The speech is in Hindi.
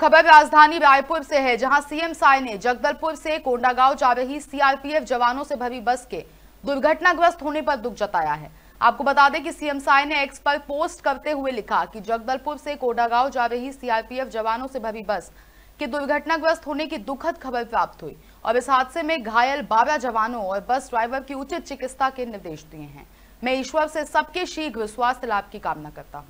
खबर राजधानी रायपुर से है जहां सीएम साय ने जगदलपुर से कोंडागांव जा रही सीआरपीएफ जवानों से भरी बस के दुर्घटनाग्रस्त होने पर दुख जताया है आपको बता दें कि सीएम साय ने एक्स पर पोस्ट करते हुए लिखा कि जगदलपुर से कोंडागांव जा रही सीआरपीएफ जवानों से भरी बस के दुर्घटनाग्रस्त होने की दुखद खबर प्राप्त हुई और इस हादसे में घायल बारह जवानों और बस ड्राइवर की उचित चिकित्सा के निर्देश दिए हैं मैं ईश्वर से सबके शीघ्र स्वास्थ्य लाभ की कामना करता हूँ